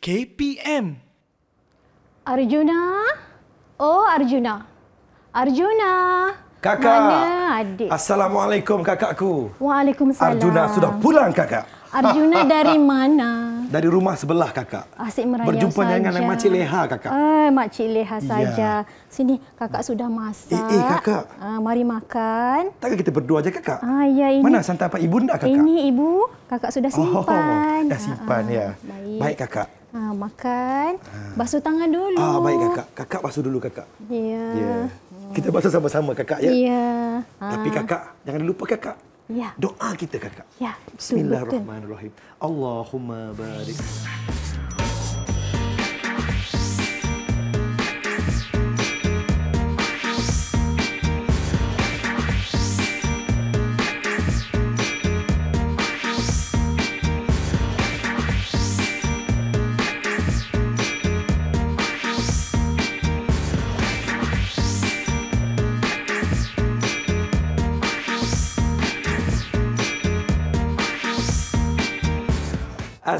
KPM. Arjuna? Oh, Arjuna. Arjuna. Kakak. Mana adik? Assalamualaikum kakakku. Waalaikumsalam. Arjuna sudah pulang kakak. Arjuna dari mana? Dari rumah sebelah kakak. Asyik merayau Berjumpa saja. Berjumpa dengan Makcik Leha kakak. Eh, ah, Makcik Leha ya. saja. Sini kakak sudah masak. Eh, eh kakak. Uh, mari makan. Takkan kita berdua saja kakak? Ah, ya, ini... Mana santai apa ibu kakak? Ini ibu kakak sudah oh, simpan. Oh, dah simpan uh, ya. Baik. baik kakak. Ha, makan, ha. basuh tangan dulu. Ah, baik kakak. Kakak basuh dulu kakak. Ya. ya. Kita basuh sama-sama kakak ya. Ya. Ha. Tapi ah. kakak, jangan lupa kakak. Ya. Doa kita kakak. Ya. Bismillahirrahmanirrahim. Allahumma barik.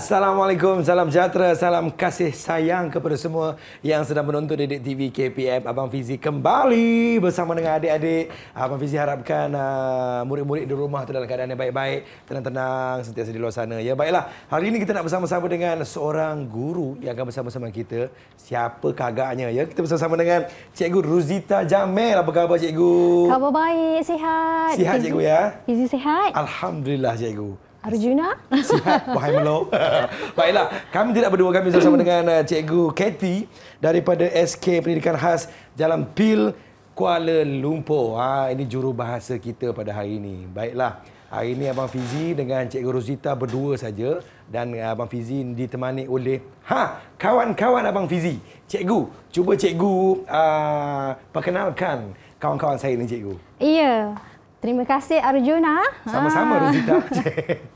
Assalamualaikum, salam sejahtera, salam kasih sayang kepada semua yang sedang menonton Dedek TV KPM. Abang Fizi kembali bersama dengan adik-adik. Abang Fizi harapkan uh, murid-murid di rumah tu dalam keadaan yang baik-baik, tenang-tenang, sentiasa di luar sana. Ya, baiklah. Hari ini kita nak bersama-sama dengan seorang guru yang akan bersama-sama kita. Siapa kagaknya? Ya, kita bersama-sama dengan Cikgu Ruzita Jamil. Apa khabar Cikgu? Khabar baik, sihat. Sihat Cikgu, Cikgu ya? Fizi sihat. Alhamdulillah Cikgu. Arjuna. Sihat, Wahai Melo. Baiklah, kami tidak berdua. Kami bersama dengan eh, Cikgu Katie daripada SK Pendidikan Khas Jalan Pil, Kuala Lumpur. Ha, ini juru bahasa kita pada hari ini. Baiklah, hari ini Abang Fizi dengan Cikgu Rosita berdua saja. Dan eh, Abang Fizi ditemani oleh ha, kawan-kawan Abang Fizi. Cikgu, cuba Cikgu uh, perkenalkan kawan-kawan saya ini, Cikgu. Iya. Terima kasih Arjuna. Sama-sama ah. Rosita.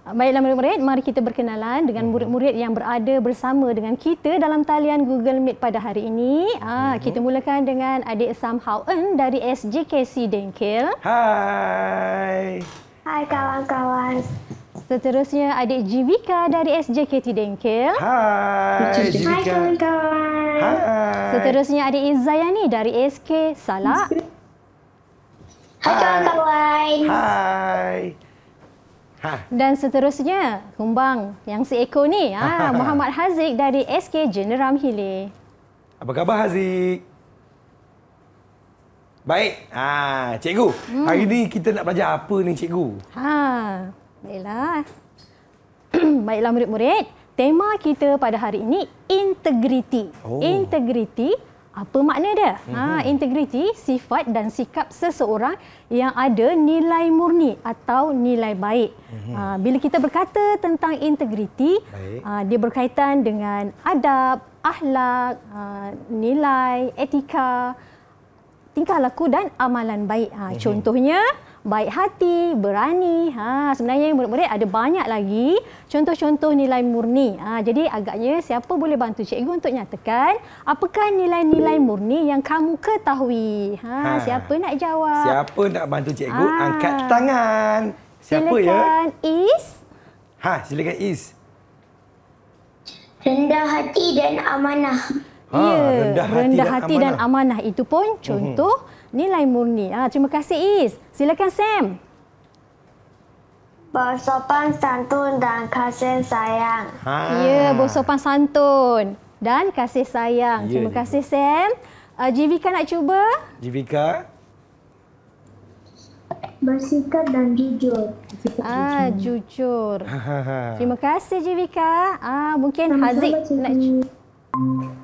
Baiklah murid-murid, mari kita berkenalan dengan hmm. murid-murid yang berada bersama dengan kita dalam talian Google Meet pada hari ini. Ah, hmm. kita mulakan dengan adik Sam Hao dari SJKC Dengkil. Hai. Hai kawan-kawan. Seterusnya adik Jivika dari SJKT Dengkil. Hai. Hai kawan-kawan. Hai. Seterusnya adik Izayani dari SK Salak. Hai kawan-kawan. Hai. Kawan-kawan. Hai. Ha. Dan seterusnya, kumbang yang si Eko ni, ah, ha, ha, ha, Muhammad Haziq dari SK Jeneram Hilir. Apa khabar Haziq? Baik. Ha, cikgu, hmm. hari ni kita nak belajar apa ni cikgu? Ha, baiklah. baiklah murid-murid, tema kita pada hari ini integriti. Oh. Integriti apa makna dia? Ha, mhm. integriti sifat dan sikap seseorang yang ada nilai murni atau nilai baik. Mhm. Ha, bila kita berkata tentang integriti, ha, dia berkaitan dengan adab, ahlak, ha, nilai, etika, tingkah laku dan amalan baik. Ha, mhm. contohnya, baik hati, berani. Ha, sebenarnya murid-murid ada banyak lagi contoh-contoh nilai murni. Ha, jadi agaknya siapa boleh bantu cikgu untuk nyatakan apakah nilai-nilai murni yang kamu ketahui? Ha, ha, siapa nak jawab? Siapa nak bantu cikgu? Ha. Angkat tangan. Siapa ya? silakan ya? Is. Ha, silakan Is. Rendah hati dan amanah. Ha, ya, rendah, rendah hati, hati dan, amanah. dan amanah itu pun mhm. contoh mm-hmm. nilai murni. Ha, terima kasih Is. Silakan Sam. Bosopan santun dan kasih sayang. Ha. Ya, bersopan santun dan kasih sayang. Ya, Terima ya. kasih Sam. Uh, Jivika nak cuba? Jivika. Bersikap dan jujur. Ah, jujur. Ha, ha, ha. Terima kasih Jivika. Ah, mungkin Sama-sama Haziq cuman. nak cuba.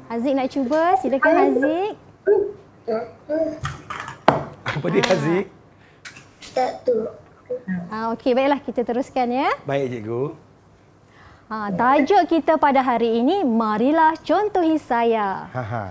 Haziq nak cuba. Silakan Haziq. Apa dia Haziq? ustaz tu. Ha, Okey, baiklah kita teruskan ya. Baik cikgu. Ha, tajuk kita pada hari ini, Marilah Contohi Saya. Ha, ha.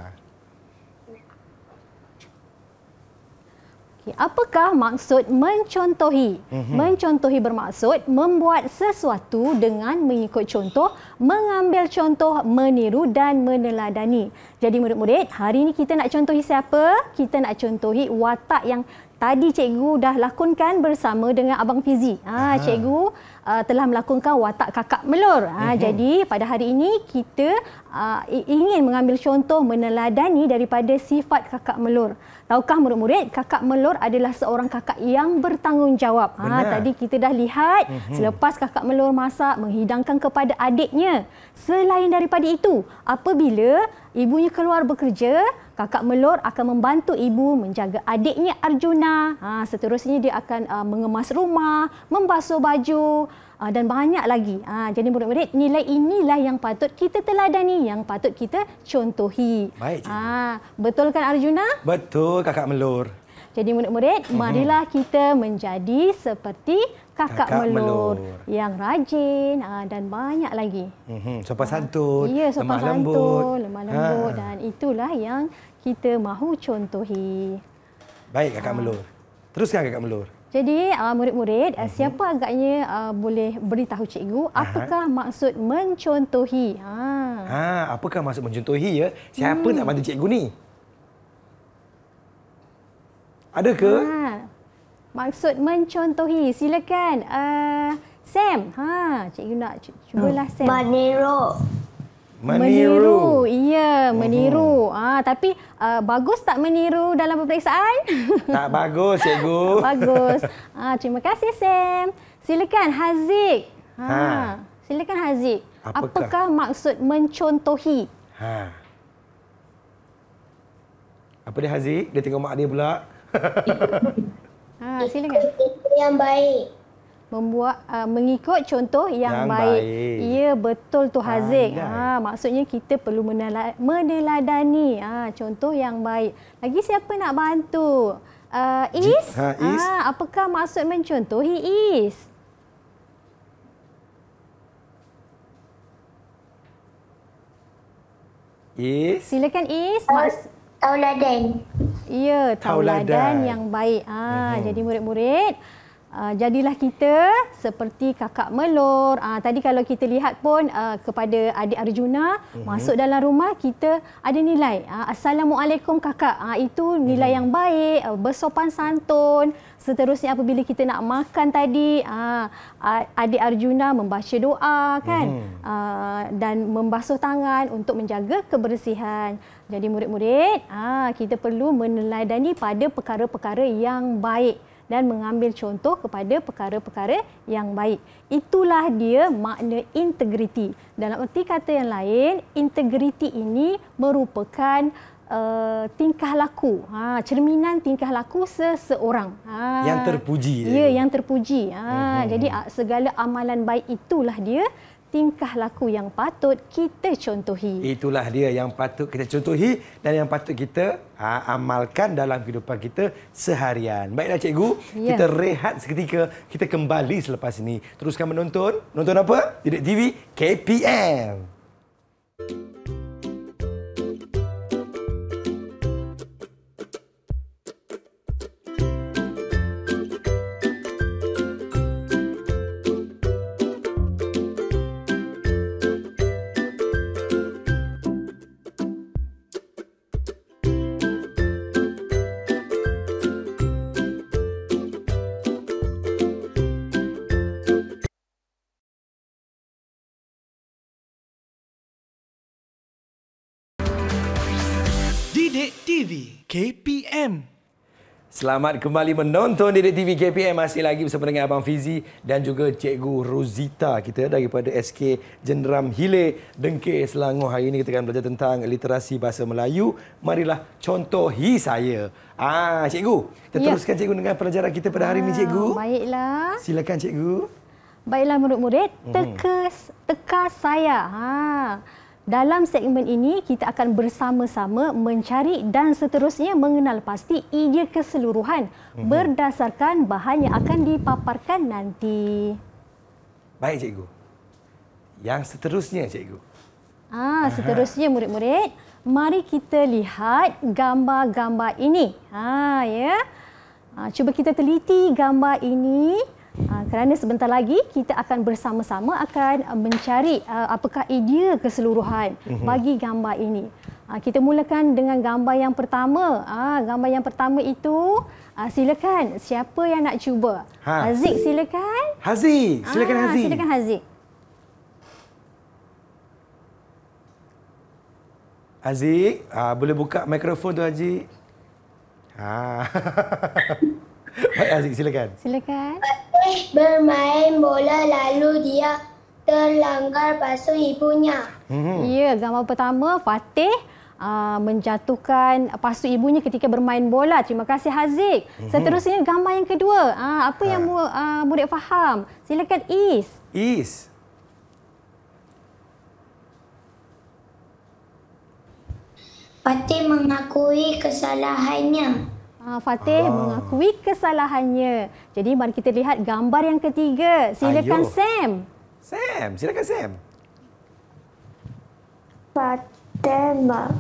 Apakah maksud mencontohi? Mhm. Mencontohi bermaksud membuat sesuatu dengan mengikut contoh, mengambil contoh, meniru dan meneladani. Jadi murid-murid, hari ini kita nak contohi siapa? Kita nak contohi watak yang tadi cikgu dah lakonkan bersama dengan abang Fizi. Ha Aha. cikgu uh, telah melakonkan watak kakak melur. Ha uh-huh. jadi pada hari ini kita uh, ingin mengambil contoh meneladani daripada sifat kakak melur. Tahukah murid-murid, kakak Melor adalah seorang kakak yang bertanggungjawab. Ha, tadi kita dah lihat, mhm. selepas kakak Melor masak, menghidangkan kepada adiknya. Selain daripada itu, apabila ibunya keluar bekerja, kakak Melor akan membantu ibu menjaga adiknya Arjuna. Ha, seterusnya dia akan uh, mengemas rumah, membasuh baju, uh, dan banyak lagi. Uh, jadi murid-murid, nilai inilah yang patut kita teladani, yang patut kita contohi. Baik. Uh, betul kan Arjuna? Betul Kakak Melur. Jadi murid-murid, mhm. marilah kita menjadi seperti kakak, kakak melur, melur yang rajin dan banyak lagi. Mm-hmm. Sopan santun, ya, sopa lemah lembut. lemah ha. lembut dan itulah yang kita mahu contohi. Baik kakak ha. melur. Teruskan kakak melur. Jadi uh, murid-murid, uh-huh. siapa agaknya uh, boleh beritahu cikgu apakah uh-huh. maksud mencontohi? Ha. Ha, apakah maksud mencontohi ya? Siapa hmm. nak bantu cikgu ni? Ada ke? Ha. Maksud mencontohi. Silakan. Uh, Sam. Ha, cikgu nak cubalah hmm. Sam. Meniru. Meniru. meniru. Ya, meniru. Ah, tapi uh, bagus tak meniru dalam peperiksaan? Tak bagus, cikgu. tak bagus. Ah, terima kasih, Sam. Silakan Haziq. Ha. ha. Silakan Haziq. Apakah? Apakah maksud mencontohi? Ha. Apa dia Haziq? Dia tengok mak dia pula. ha, silakan. Yang baik membuat uh, mengikut contoh yang, yang baik. baik. Ya betul tu Haziq. Ha maksudnya kita perlu meneladani ha contoh yang baik. Lagi siapa nak bantu? Uh, is? Ha, is? Ha apakah maksud mencontohi is? Is? Silakan Is. Mas tauladan. Ya, tauladan, tauladan. yang baik. Ha, uh-huh. jadi murid-murid Uh, jadilah kita seperti kakak Melor. Uh, ah, tadi kalau kita lihat pun uh, kepada adik Arjuna mm-hmm. masuk dalam rumah kita ada nilai. Uh, Assalamualaikum kakak. Uh, itu nilai mm-hmm. yang baik, uh, bersopan santun. Seterusnya apabila kita nak makan tadi, uh, adik Arjuna membaca doa kan mm-hmm. uh, dan membasuh tangan untuk menjaga kebersihan. Jadi murid-murid, kita perlu meneladani pada perkara-perkara yang baik dan mengambil contoh kepada perkara-perkara yang baik. Itulah dia makna integriti. Dalam erti kata yang lain, integriti ini merupakan Uh, tingkah laku ha cerminan tingkah laku seseorang ha yang terpuji ya yang terpuji ha hmm. jadi segala amalan baik itulah dia tingkah laku yang patut kita contohi. Itulah dia yang patut kita contohi dan yang patut kita ha, amalkan dalam kehidupan kita seharian. Baiklah cikgu, ya. kita rehat seketika, kita kembali selepas ini. Teruskan menonton. Nonton apa? Didik TV KPM. Thank you. Didik TV KPM. Selamat kembali menonton Didik TV KPM. Masih lagi bersama dengan Abang Fizi dan juga Cikgu Rosita kita daripada SK Jenderam Hile. Dengkir Selangor. Hari ini kita akan belajar tentang literasi bahasa Melayu. Marilah contohi saya. Ah, Cikgu, kita ya. teruskan Cikgu dengan pelajaran kita pada hari ini, ah, Cikgu. Baiklah. Silakan, Cikgu. Baiklah, murid-murid. Mhm. Tekas, tekas saya. Ha. Dalam segmen ini, kita akan bersama-sama mencari dan seterusnya mengenal pasti idea keseluruhan hmm berdasarkan bahan yang akan dipaparkan nanti. Baik, cikgu. Yang seterusnya, cikgu. Ah, seterusnya murid-murid, mari kita lihat gambar-gambar ini. Ah ya. Ah, cuba kita teliti gambar ini. Ah, kerana sebentar lagi kita akan bersama-sama akan mencari ah, apakah idea keseluruhan mhm. bagi gambar ini. Ah, kita mulakan dengan gambar yang pertama. Gambar yang pertama itu silakan siapa yang nak cuba. Ha. Haziq silakan. Haziq, silakan Haziq. Silakan Haziq. Haziq, ha, boleh buka mikrofon tu Haziq. Ha. Baik Haziq, silakan. Silakan bermain bola lalu dia terlanggar basuh ibunya. Hmm. Ya, gambar pertama Fatih uh, menjatuhkan pasu ibunya ketika bermain bola. Terima kasih Haziq. Hmm. Seterusnya gambar yang kedua. Uh, apa ha. yang uh, murid faham? Silakan Is. Is. Fatih mengakui kesalahannya. Ah, Fatih Alah. mengakui kesalahannya. Jadi mari kita lihat gambar yang ketiga. Silakan Ayuh. Sam. Sam, silakan Sam. Fatih ma,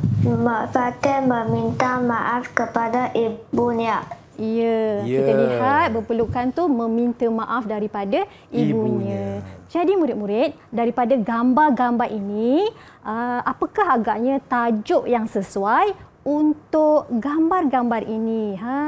Fatema minta maaf kepada ibunya. Ya, ya, kita lihat berpelukan tu meminta maaf daripada ibunya. ibunya. Jadi murid-murid, daripada gambar-gambar ini, ah, apakah agaknya tajuk yang sesuai untuk gambar-gambar ini. Ha,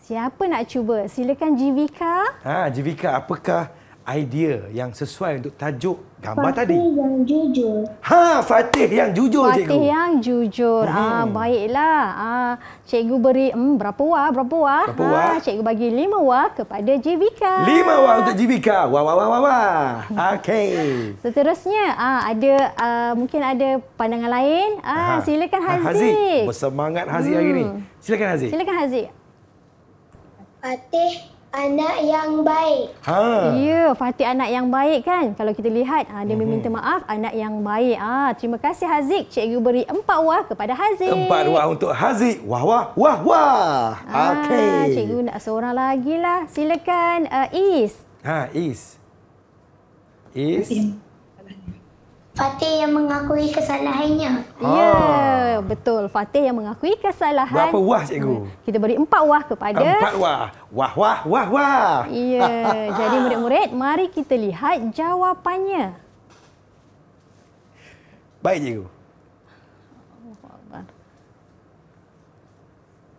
siapa nak cuba? Silakan Jivika. Ha, Jivika, apakah idea yang sesuai untuk tajuk gambar Fatih tadi. Fatih yang jujur. Ha, Fatih yang jujur Fatih cikgu. Fatih yang jujur. Ah, hmm. Ah, baiklah. Ah, cikgu beri hmm, berapa wah? Berapa wah? Berapa ha, wah? cikgu bagi lima wah kepada Jivika. Lima wah untuk Jivika. Wah wah wah wah. wah. Okey. Seterusnya, ah ada ah, mungkin ada pandangan lain. Ah, ha. silakan ah, Haziq. Ha, Haziq. Bersemangat Haziq hmm. hari ini. Silakan Haziq. Silakan Haziq. Fatih anak yang baik. Ha. Ya, Fatih anak yang baik kan? Kalau kita lihat, ha, dia meminta mm-hmm. maaf anak yang baik. Ah, ha, Terima kasih Haziq. Cikgu beri empat wah kepada Haziq. Empat wah untuk Haziq. Wah, wah, wah, wah. Ha, ah, okay. Cikgu nak seorang lagi lah. Silakan uh, Is. Ha, Is. Is. Okay. Fatih yang mengakui kesalahannya. Ah. Ya, yeah, betul. Fatih yang mengakui kesalahan. Berapa wah, cikgu? Hmm. Kita beri empat wah kepada... Empat wah. Wah, wah, wah, wah. Ya, yeah. jadi murid-murid, mari kita lihat jawapannya. Baik, cikgu.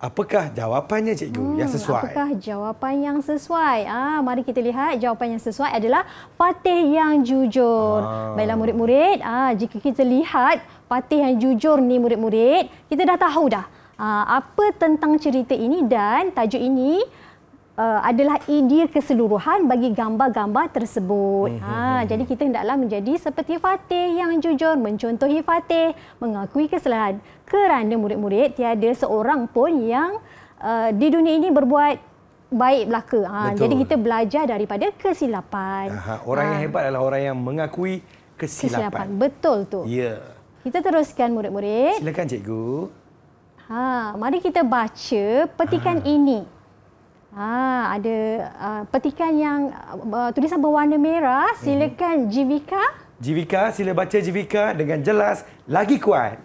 Apakah jawapannya cikgu hmm, yang sesuai? Apakah jawapan yang sesuai? Ah, mari kita lihat jawapan yang sesuai adalah patih yang jujur. Ah. Baiklah murid-murid, ah jika kita lihat patih yang jujur ni murid-murid, kita dah tahu dah. Ah apa tentang cerita ini dan tajuk ini uh, adalah idea keseluruhan bagi gambar-gambar tersebut. Hmm, hmm ha, hmm, hmm. jadi kita hendaklah menjadi seperti Fatih yang jujur, mencontohi Fatih, mengakui kesalahan. Kerana murid-murid tiada seorang pun yang uh, di dunia ini berbuat baik belaka. Ha, jadi kita belajar daripada kesilapan. Aha, orang ha. yang hebat adalah orang yang mengakui kesilapan. kesilapan. Betul tu. Ya. Kita teruskan murid-murid. Silakan cikgu. Ha, mari kita baca petikan ha. ini. Ah, ada uh, petikan yang uh, tulisan berwarna merah. Mhm. Silakan hmm. Jivika. Jivika, sila baca Jivika dengan jelas, lagi kuat.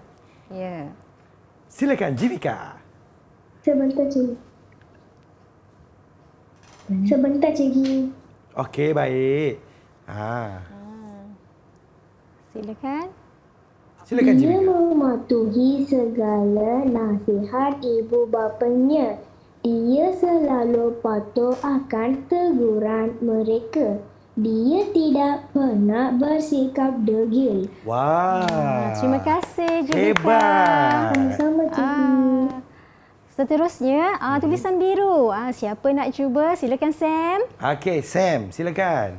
Ya. Yeah. Silakan Jivika. Sebentar cikgu. Sebentar cikgu. Okey, baik. Ha. Ah. Silakan. Silakan Jivika. Dia mematuhi segala nasihat ibu bapanya. Hmm. Dia selalu patuh akan teguran mereka. Dia tidak pernah bersikap degil. Wah. Hmm, terima kasih Julika. Hebat. Sama-sama cikgu. Ah. Seterusnya, uh, tulisan biru. Uh, siapa nak cuba? Silakan Sam. Okey, Sam. Silakan.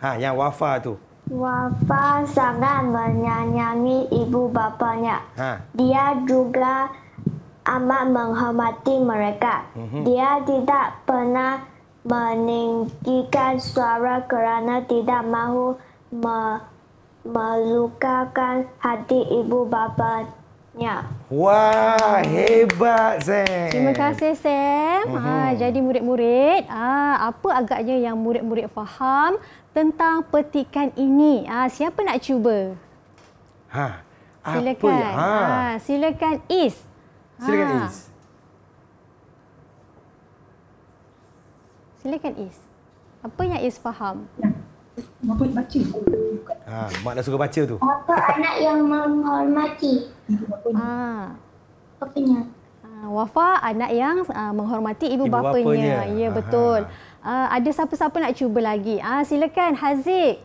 Ha, yang wafa tu. Wafa sangat menyanyangi ibu bapanya. Ha. Dia juga amat menghormati mereka. Mm -hmm. Dia tidak pernah meninggikan suara kerana tidak mahu me melukakan hati ibu bapanya. Ya. Wah, hebat Sam. Terima kasih Sam. Uh-huh. Ha, mhm. jadi murid-murid, ah ha, apa agaknya yang murid-murid faham tentang petikan ini? Ah ha, siapa nak cuba? Ha. Apa silakan. Ya? Ha. ha, silakan Is. Ha. Silakan ah. Is. Silakan Is. Apa yang Is faham? Ya. Mak baca. Ha, mak dah suka baca tu. Apa anak yang menghormati? Ibu bapanya. Ah. Ha. Ah, ha, Wafa anak yang uh, menghormati ibu, ibu bapanya. bapanya. Ya betul. Ha. ada siapa-siapa nak cuba lagi? Ah ha, silakan Haziq.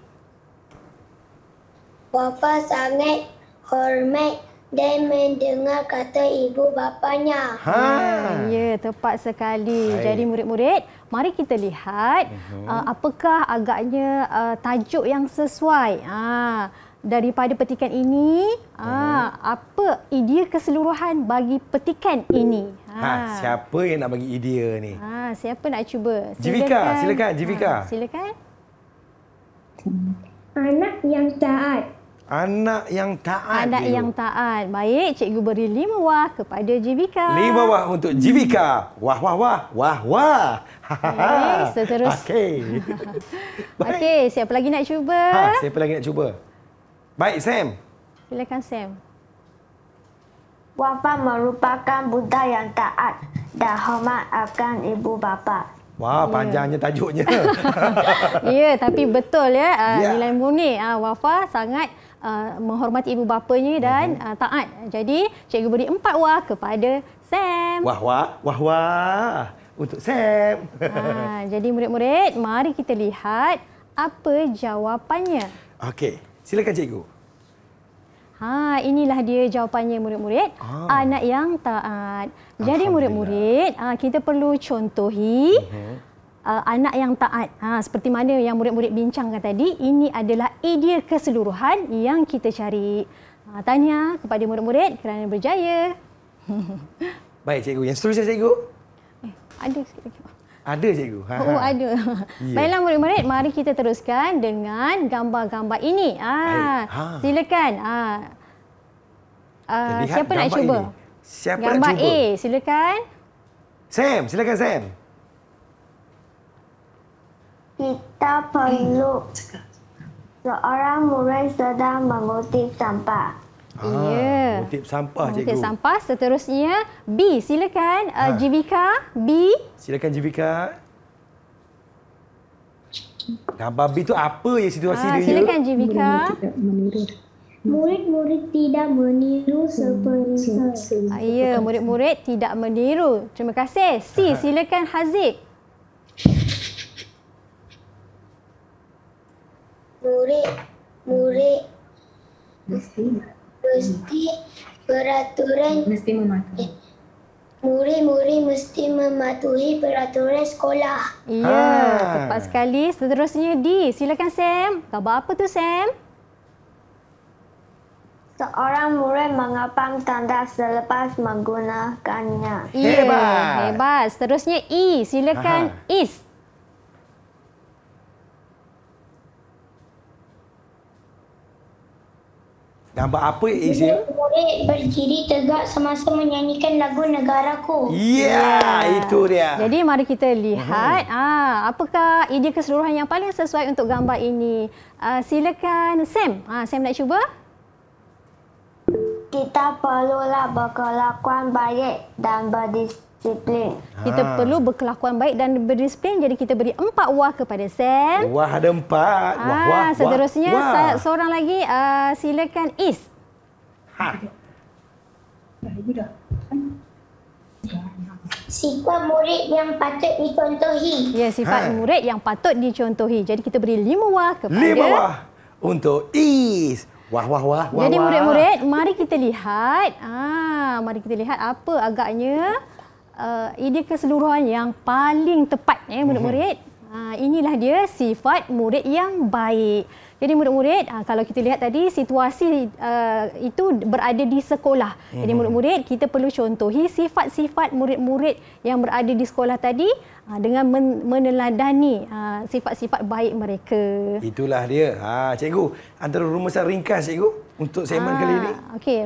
Wafa sangat hormat dan mendengar kata ibu bapanya. Ha, ya, ya tepat sekali. Hai. Jadi murid-murid, mari kita lihat uh-huh. uh, apakah agaknya uh, tajuk yang sesuai. Uh, daripada petikan ini, uh apa idea keseluruhan bagi petikan ini? Ha, ha siapa yang nak bagi idea ni? Ha, siapa nak cuba? Silakan. Jivika, silakan Jivika. Ha, silakan. Anak yang taat Anak yang taat. Anak Jibu. yang taat. Baik, cikgu beri lima wah kepada Jivika. Lima wah untuk Jivika. Wah, wah, wah. Wah, wah. Baik, seterusnya. Okey. Okey, siapa lagi nak cuba? Ha, siapa lagi nak cuba? Baik, Sam. Silakan, Sam. Wafa merupakan Buddha yang taat dan hormat akan ibu bapa. Wah, yeah. panjangnya tajuknya. ya, yeah, tapi betul ya. Yeah. Nilai murni. Ah, Wafa sangat Uh, menghormati ibu bapanya dan mhm. uh, taat. Jadi, cikgu beri empat wah kepada Sam. Wah wah, wah wah untuk Sam. Ha, jadi murid-murid, mari kita lihat apa jawapannya. Okey, silakan cikgu. Ha, inilah dia jawapannya murid-murid. Ah. Anak yang taat. Jadi murid-murid, ah, kita perlu contohi uh-huh uh, anak yang taat. Ha, seperti mana yang murid-murid bincangkan tadi, ini adalah idea keseluruhan yang kita cari. Ha, tanya kepada murid-murid kerana berjaya. Baik, cikgu. Yang seterusnya, cikgu. Eh, ada sikit Ada, cikgu. Ha, oh, ha. ada. Yeah. Baiklah, murid-murid. Mari kita teruskan dengan gambar-gambar ini. Ha, ha. Silakan. Ha. Uh, siapa nak cuba? Ini. Siapa Gambar nak cuba? A, silakan. Sam, silakan Sam. Kita perlu seorang murid sedang mengutip sampah. Ah, yeah. Mengutip sampah, mengutip cikgu. sampah. Seterusnya, B. Silakan, uh, ha. Jivika. B. Silakan, Jivika. Nah, babi itu apa ya situasi ha, dia? Silakan, Jivika. Murid-murid tidak meniru sepenuhnya. Ah, ya, murid-murid tidak meniru. Terima kasih. C. Silakan, Haziq. murid-murid mesti mesti peraturan mesti mematuhi. Eh, murid-murid mesti mematuhi peraturan sekolah. Ya, tepat sekali. Seterusnya di, silakan Sam. Kau apa tu Sam? Seorang murid mengapang tanda selepas menggunakannya. Hebat. Yeah, hebat. Seterusnya E. Silakan Aha. East. Dan apa Izil? Izil murid berdiri tegak semasa menyanyikan lagu Negaraku. Ya, yeah, itu dia. Jadi mari kita lihat uh-huh. ah, apakah idea keseluruhan yang paling sesuai untuk gambar ini. Uh, silakan Sam. Ah, Sam nak cuba. Kita perlulah berkelakuan baik dan berdiri disiplin. Ha. Kita perlu berkelakuan baik dan berdisiplin. Jadi kita beri empat wah kepada Sam. Wah ada empat. Ha. Wah, wah, Seterusnya, wah. Saya, seorang lagi uh, silakan Is. Ha. Sifat murid yang patut dicontohi. Ya, sifat ha. murid yang patut dicontohi. Jadi kita beri lima wah kepada... Lima wah untuk Is. Wah, wah, wah. wah Jadi murid-murid, mari kita lihat. Ah, mari kita lihat apa agaknya uh, eh, idea keseluruhan yang paling tepat ya murid-murid. Uh, inilah dia sifat murid yang baik. Jadi murid-murid, uh, kalau kita lihat tadi situasi uh, itu berada di sekolah. Jadi mhm. murid-murid, kita perlu contohi sifat-sifat murid-murid yang berada di sekolah tadi ah, dengan men- meneladani uh, sifat-sifat baik mereka. Itulah dia. Ha cikgu, antara rumusan ringkas cikgu untuk segmen ha, kali ini. Okey,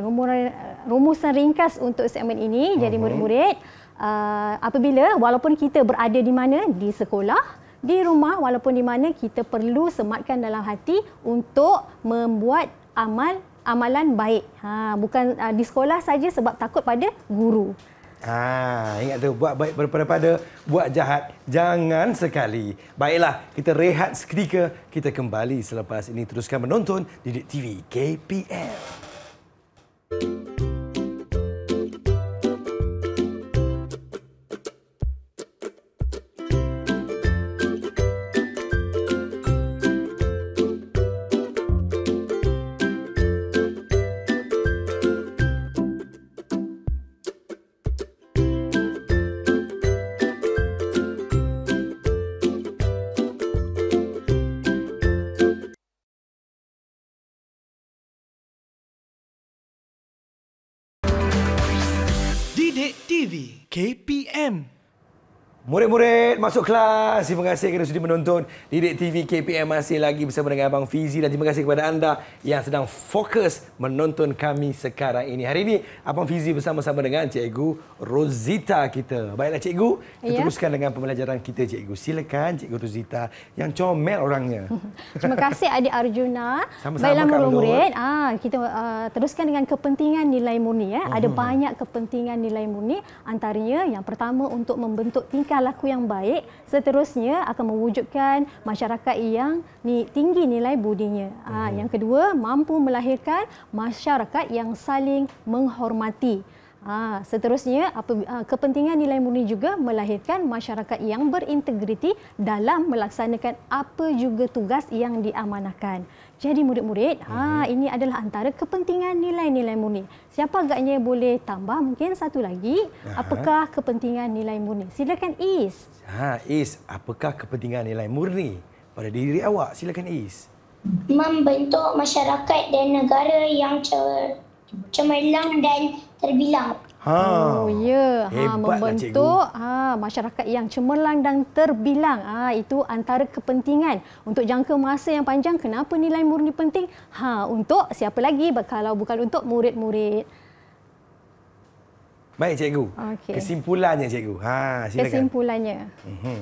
rumusan ringkas untuk segmen ini. Uhum. Jadi mhm. murid-murid, uh, apabila walaupun kita berada di mana di sekolah di rumah walaupun di mana kita perlu sematkan dalam hati untuk membuat amal amalan baik. Ha bukan uh, di sekolah saja sebab takut pada guru. Ah, ingat tu buat baik pada buat jahat jangan sekali. Baiklah kita rehat seketika kita kembali selepas ini teruskan menonton Didik TV KPM. KPM Murid-murid masuk kelas, terima kasih kerana sudah menonton Didik TV KPM masih lagi bersama dengan Abang Fizi dan terima kasih kepada anda yang sedang fokus menonton kami sekarang ini. Hari ini Abang Fizi bersama-sama dengan Cikgu Rosita kita. Baiklah Cikgu, kita ya. teruskan dengan pembelajaran kita Cikgu. Silakan Cikgu Rosita yang comel orangnya. Terima kasih Adik Arjuna. Sama-sama Baiklah murid-murid, ah, kita uh, teruskan dengan kepentingan nilai murni. Ya. Uh-huh. Ada mhm. banyak kepentingan nilai murni antaranya yang pertama untuk membentuk tingkat menghasilkan laku yang baik, seterusnya akan mewujudkan masyarakat yang ni tinggi nilai budinya. Ha, uh-huh. yang kedua, mampu melahirkan masyarakat yang saling menghormati. Ha, seterusnya apa ha, kepentingan nilai murni juga melahirkan masyarakat yang berintegriti dalam melaksanakan apa juga tugas yang diamanahkan jadi murid-murid mm-hmm. ha mhm. ini adalah antara kepentingan nilai-nilai murni siapa agaknya boleh tambah mungkin satu lagi uh apakah kepentingan nilai murni silakan is ha is apakah kepentingan nilai murni pada diri awak silakan is membentuk masyarakat dan negara yang cemerlang dan terbilang Ha. Oh ya, ha membentuk ha masyarakat yang cemerlang dan terbilang. Ha itu antara kepentingan untuk jangka masa yang panjang kenapa nilai murni penting? Ha untuk siapa lagi kalau bukan untuk murid-murid. Baik cikgu. Okay. Kesimpulannya cikgu. Ha silakan. Kesimpulannya. Mhm.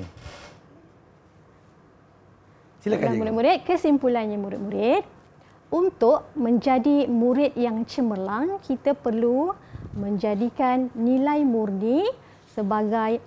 Silakan cikgu. murid-murid, kesimpulannya murid-murid untuk menjadi murid yang cemerlang kita perlu menjadikan nilai murni sebagai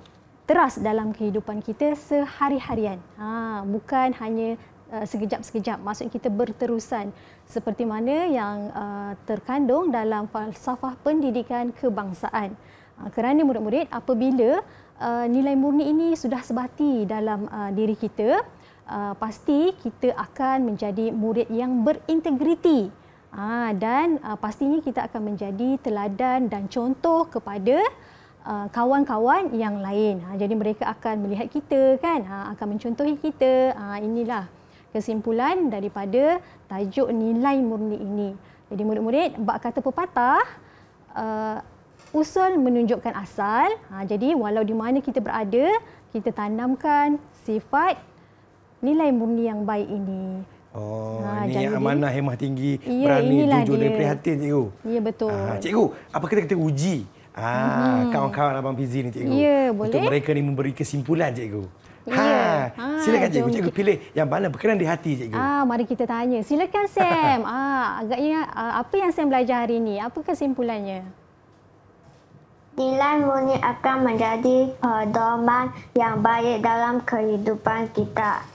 teras dalam kehidupan kita sehari-harian. Ha, bukan hanya uh, sekejap-sekejap, Maksud kita berterusan seperti mana yang uh, terkandung dalam falsafah pendidikan kebangsaan. Uh, kerana murid-murid apabila uh, nilai murni ini sudah sebati dalam uh, diri kita, uh, pasti kita akan menjadi murid yang berintegriti. Aa, ah, dan uh, pastinya kita akan menjadi teladan dan contoh kepada uh, kawan-kawan yang lain. Ha, jadi mereka akan melihat kita kan, ha, akan mencontohi kita. Ha, inilah kesimpulan daripada tajuk nilai murni ini. Jadi murid-murid, bak kata pepatah, uh, usul menunjukkan asal. Ha, jadi walau di mana kita berada, kita tanamkan sifat nilai murni yang baik ini. Oh, ha, ini amanah hemah tinggi, ya, berani, jujur dia. dan prihatin cikgu. Ya, betul. Ha, cikgu, apa kita kata uji ah, mm-hmm. kawan-kawan ha, hmm. Abang Fizi ni cikgu? Ya, boleh. Untuk mereka ni memberi kesimpulan cikgu. Ya. Ha, ya. ha, silakan cikgu, cikgu pilih yang mana berkenan di hati cikgu. Ah, ha, mari kita tanya. Silakan Sam. Ah, ha, agaknya ah, apa yang Sam belajar hari ini? Apa kesimpulannya? Nilai murni akan menjadi pedoman yang baik dalam kehidupan kita.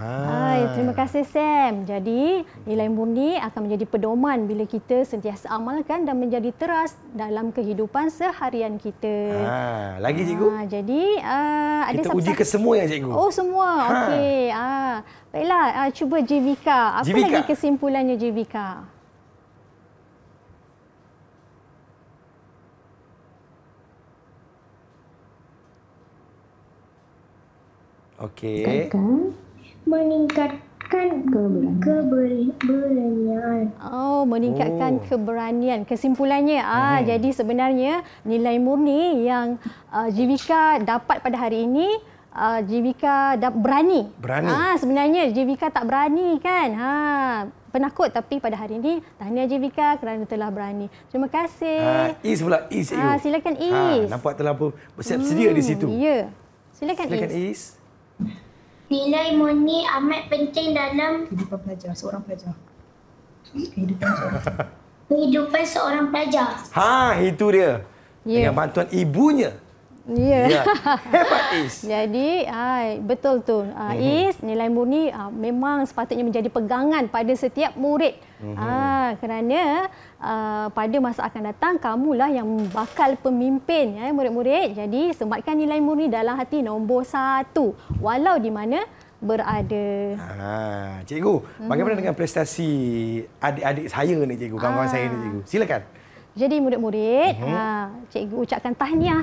Hai. Hai, terima kasih Sam. Jadi, nilai murni akan menjadi pedoman bila kita sentiasa amalkan dan menjadi teras dalam kehidupan seharian kita. Ha, lagi cikgu. Ha, jadi, uh, ada kita uji ke semua ya cikgu. Oh, semua. Ha. Okey. Ha. Baiklah, uh, cuba Jivika. Apa Jivika. lagi kesimpulannya Jivika? Okey. Kan, meningkatkan keberanian. Oh, meningkatkan oh. keberanian. Kesimpulannya, ah, hmm. jadi sebenarnya nilai murni yang uh, ah, Jivika dapat pada hari ini uh, ah, Jivika berani. Berani. Ah, sebenarnya Jivika tak berani kan? Ha, penakut tapi pada hari ini tahniah Jivika kerana telah berani. Terima kasih. Ha, Is pula, Is. Ha, silakan Is. Ha, e. nampak telah bersedia hmm, di situ. Ya. Silakan, silakan Is. E. Is. E. Nilai murni amat penting dalam kehidupan pelajar, seorang pelajar. Kehidupan seorang pelajar. kehidupan seorang pelajar. Ha, itu dia. Yeah. Dengan bantuan ibunya. Ya. Yeah. Hebat Is. Jadi, ai, betul tu. Uh, mm-hmm. Is, nilai murni uh, memang sepatutnya menjadi pegangan pada setiap murid. Mm-hmm. Uh, kerana uh, pada masa akan datang kamulah yang bakal pemimpin ya murid-murid jadi sematkan nilai murni dalam hati nombor satu walau di mana berada. Ha, cikgu, bagaimana dengan prestasi adik-adik saya ni cikgu, kawan-kawan ha. saya ni ah. cikgu? Silakan. Jadi murid-murid, hmm. ha, cikgu ucapkan tahniah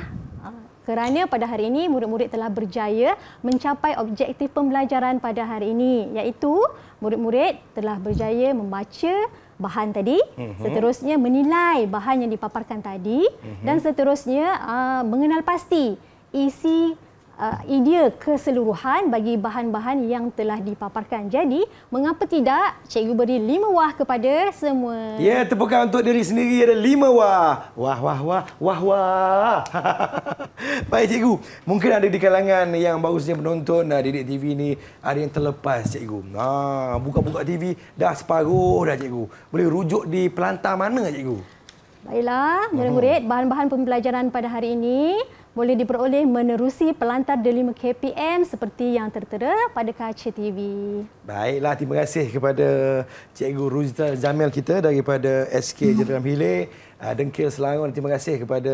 kerana pada hari ini murid-murid telah berjaya mencapai objektif pembelajaran pada hari ini iaitu murid-murid telah berjaya membaca bahan tadi, uh-huh. seterusnya menilai bahan yang dipaparkan tadi uh-huh. dan seterusnya uh, mengenal pasti isi uh, idea keseluruhan bagi bahan-bahan yang telah dipaparkan. Jadi, mengapa tidak cikgu beri lima wah kepada semua? Ya, yeah, tepukan untuk diri sendiri ada lima wah. Wah, wah, wah, wah, wah. Baik, cikgu. Mungkin ada di kalangan yang baru saja menonton uh, Didik TV ini ada yang terlepas, cikgu. Buka-buka ha, TV, dah separuh dah, cikgu. Boleh rujuk di pelantar mana, cikgu? Baiklah, murid-murid, hmm. bahan-bahan pembelajaran pada hari ini boleh diperoleh menerusi pelantar Delima KPM seperti yang tertera pada kaca TV. Baiklah, terima kasih kepada Cikgu Ruzita Jamil kita daripada SK hmm. Jenderal Hilir. Ah, dengkil Selangor, terima kasih kepada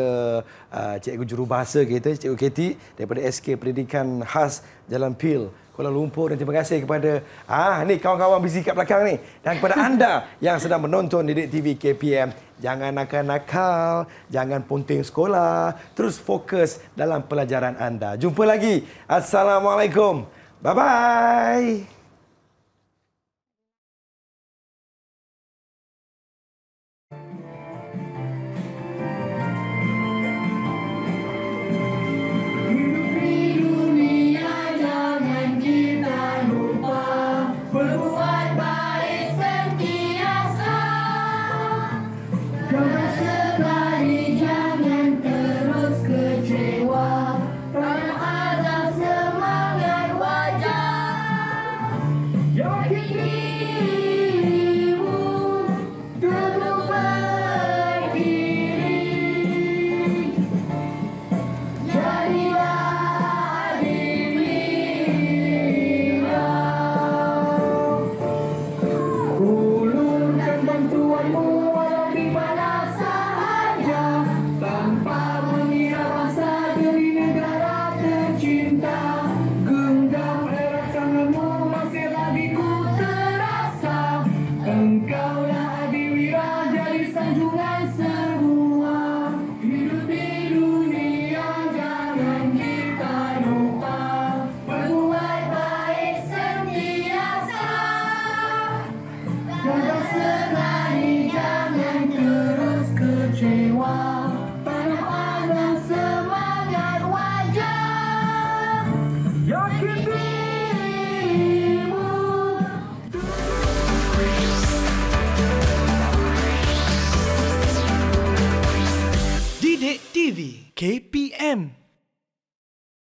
ah, Cikgu bahasa kita, Cikgu Katie daripada SK Pendidikan Khas Jalan Pil. Kuala Lumpur dan terima kasih kepada ah ni kawan-kawan busy kat belakang ni dan kepada anda yang sedang menonton Didik TV KPM jangan nakal-nakal jangan punting sekolah terus fokus dalam pelajaran anda jumpa lagi assalamualaikum bye bye